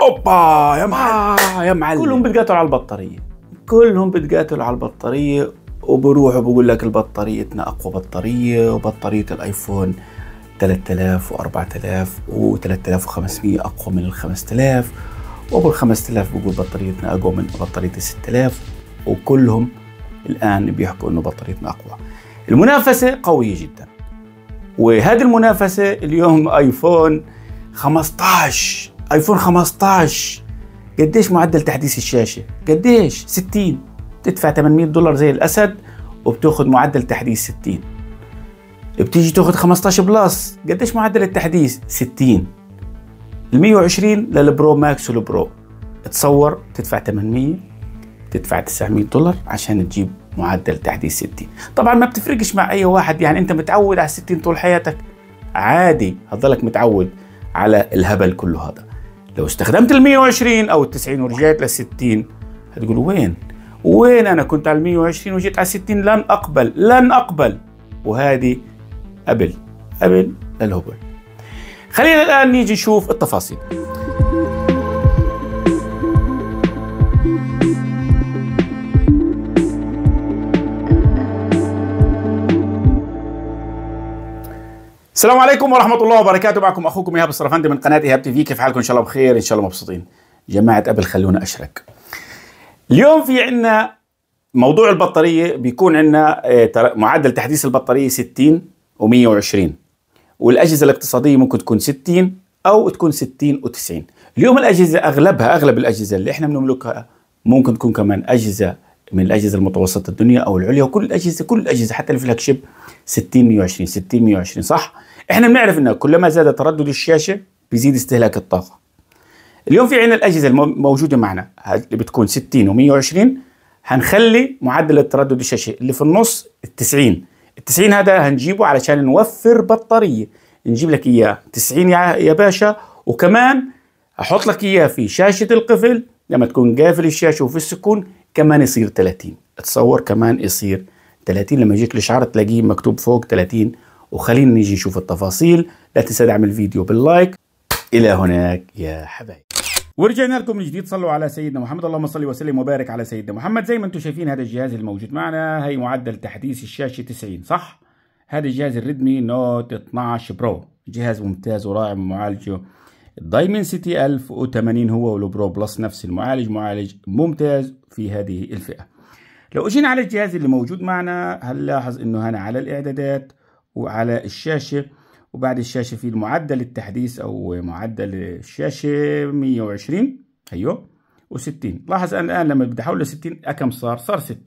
اوبا يا معلم يا معلم كلهم بتقاتلوا على البطاريه كلهم بتقاتلوا على البطاريه وبروح وبقول لك البطاريتنا اقوى بطاريه وبطاريه الايفون 3000 و4000 و3500 اقوى من ال 5000 وابو ال 5000 بقول بطاريتنا اقوى من بطاريه ال 6000 وكلهم الان بيحكوا انه بطاريتنا اقوى. المنافسه قويه جدا. وهذه المنافسه اليوم ايفون 15 ايفون 15 قديش معدل تحديث الشاشه قديش 60 تدفع 800 دولار زي الاسد وبتاخذ معدل تحديث 60 بتيجي تاخذ 15 بلس قديش معدل التحديث 60 ال 120 للبرو ماكس والبرو تصور تدفع 800 تدفع 900 دولار عشان تجيب معدل تحديث 60 طبعا ما بتفرقش مع اي واحد يعني انت متعود على 60 طول حياتك عادي هتضلك متعود على الهبل كله هذا لو استخدمت ال 120 او ال 90 ورجعت لل 60 هتقول وين؟ وين انا كنت على ال 120 وجيت على 60 لن اقبل لن اقبل وهذه قبل قبل الهبوط خلينا الان نيجي نشوف التفاصيل السلام عليكم ورحمه الله وبركاته معكم اخوكم ايهاب السرفندي من قناه ايهاب تي في كيف حالكم ان شاء الله بخير ان شاء الله مبسوطين جماعه ابل خلونا اشرك اليوم في عنا موضوع البطاريه بيكون عنا آه، معدل تحديث البطاريه 60 و120 والاجهزه الاقتصاديه ممكن تكون 60 او تكون 60 و90 اليوم الاجهزه اغلبها اغلب الاجهزه اللي احنا بنملكها ممكن تكون كمان اجهزه من الاجهزه المتوسطه الدنيا او العليا وكل الاجهزه كل الاجهزه حتى الفلاج شيب 60 120 60 120 صح احنا بنعرف انه كلما زاد تردد الشاشه بيزيد استهلاك الطاقه اليوم في عنا الاجهزه الموجوده معنا اللي بتكون 60 و120 هنخلي معدل التردد الشاشه اللي في النص ال 90 ال 90 هذا هنجيبه علشان نوفر بطاريه نجيب لك اياه 90 يا باشا وكمان احط لك اياه في شاشه القفل لما تكون قافل الشاشه وفي السكون كمان يصير 30 تصور كمان يصير 30 لما يجيك الاشعار تلاقيه مكتوب فوق 30 وخلينا نيجي نشوف التفاصيل لا تنسى دعم الفيديو باللايك الى هناك يا حبايبي ورجعنا لكم من جديد صلوا على سيدنا محمد اللهم صل وسلم وبارك على سيدنا محمد زي ما انتم شايفين هذا الجهاز الموجود معنا هي معدل تحديث الشاشه 90 صح هذا الجهاز الريدمي نوت 12 برو جهاز ممتاز ورائع معالجه سيتي 1080 هو والبرو بلس نفس المعالج معالج ممتاز في هذه الفئه لو اجينا على الجهاز اللي موجود معنا هنلاحظ انه هنا على الاعدادات وعلى الشاشة وبعد الشاشة في معدل التحديث أو معدل الشاشة 120 أيوه و60 لاحظ أنا الآن لما بدي أحوله ل 60 أه كم صار؟ صار 60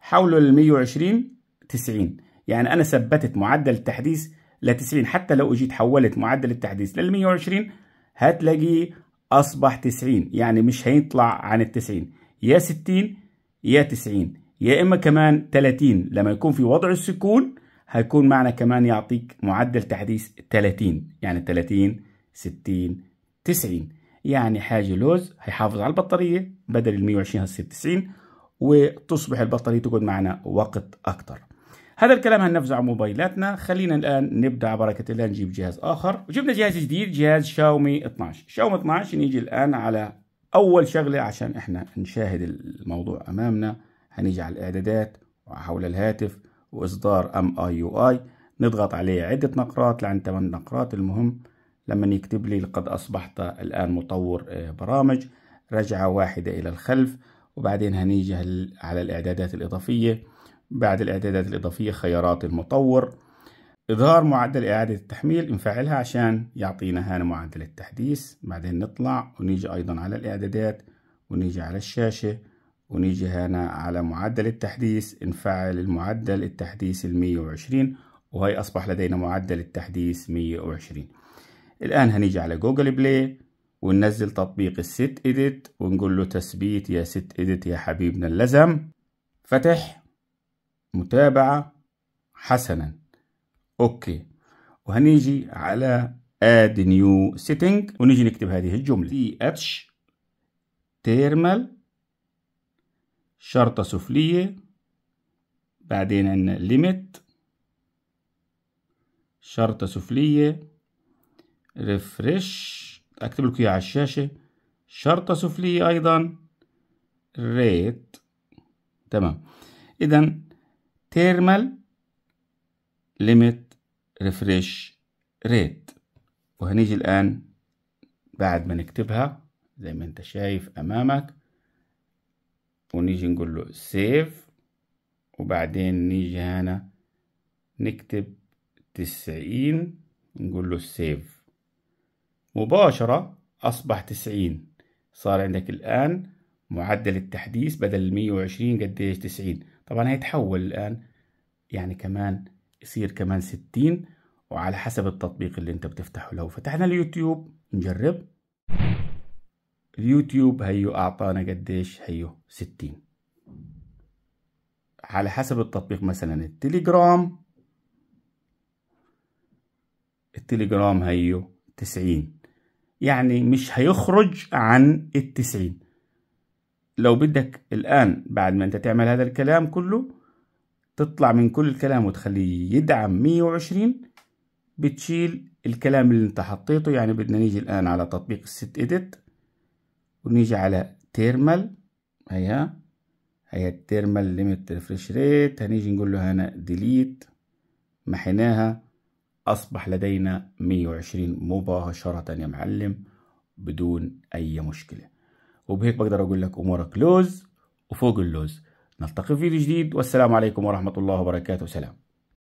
حوله لل 120 90 يعني أنا ثبتت معدل التحديث ل 90 حتى لو اجيت حولت معدل التحديث لل 120 هتلاقيه أصبح 90 يعني مش هيطلع عن ال 90 يا 60 يا 90 يا إما كمان 30 لما يكون في وضع السكون هيكون معنا كمان يعطيك معدل تحديث 30 يعني 30 60 90 يعني حاجة لوز هيحافظ على البطارية بدل ال 120 هتصير 90 وتصبح البطارية تقعد معنا وقت اكثر هذا الكلام هننفذه على موبايلاتنا خلينا الآن نبدأ على بركة الله نجيب جهاز آخر وجبنا جهاز جديد جهاز شاومي 12 شاومي 12 نيجي الآن على أول شغلة عشان إحنا نشاهد الموضوع أمامنا هنيجي على الإعدادات وحول الهاتف واصدار ام اي يو اي نضغط عليه عدة نقرات لعند 8 نقرات المهم لما يكتب لي لقد اصبحت الان مطور آه، برامج رجعة واحدة الى الخلف وبعدين هنيجي على الاعدادات الاضافية بعد الاعدادات الاضافية خيارات المطور إظهار معدل إعادة التحميل نفعلها عشان يعطينا هنا معدل التحديث بعدين نطلع ونيجي أيضا على الإعدادات ونيجي على الشاشة ونيجي هنا على معدل التحديث نفعل المعدل التحديث ال 120 وهي أصبح لدينا معدل التحديث 120 الآن هنيجي على جوجل بلاي وننزل تطبيق الست اديت ونقول له تثبيت يا ست اديت يا حبيبنا اللزم فتح متابعة حسنا أوكي وهنيجي على اد نيو سيتنج ونيجي نكتب هذه الجملة اتش تيرمال شرطة سفلية بعدين عندنا limit شرطة سفلية ريفرش اكتب لكم اياها على الشاشة شرطة سفلية ايضا ريت تمام اذا تيرمال ليميت ريفرش ريت وهنيجي الان بعد ما نكتبها زي ما انت شايف امامك ونيجي نقول له سيف وبعدين نيجي هنا نكتب تسعين نقول له سيف مباشرة أصبح تسعين صار عندك الآن معدل التحديث بدل المية وعشرين قديش تسعين طبعا هيتحول الآن يعني كمان يصير كمان ستين وعلى حسب التطبيق اللي انت بتفتحه لو فتحنا اليوتيوب نجرب اليوتيوب هيو أعطانا قديش هيو ستين على حسب التطبيق مثلا التليجرام التليجرام هيو تسعين يعني مش هيخرج عن التسعين لو بدك الآن بعد ما أنت تعمل هذا الكلام كله تطلع من كل الكلام وتخليه يدعم 120 بتشيل الكلام اللي انت حطيته يعني بدنا نيجي الآن على تطبيق الست إيديت ونيجي على تيرمال هيا هي التيرمال ليميت ريفرش ريت هنيجي نقول له هنا ديليت محيناها أصبح لدينا 120 مباشرة يا معلم بدون أي مشكلة وبهيك بقدر أقول لك أمورك كلوز وفوق اللوز نلتقي في فيديو جديد والسلام عليكم ورحمة الله وبركاته سلام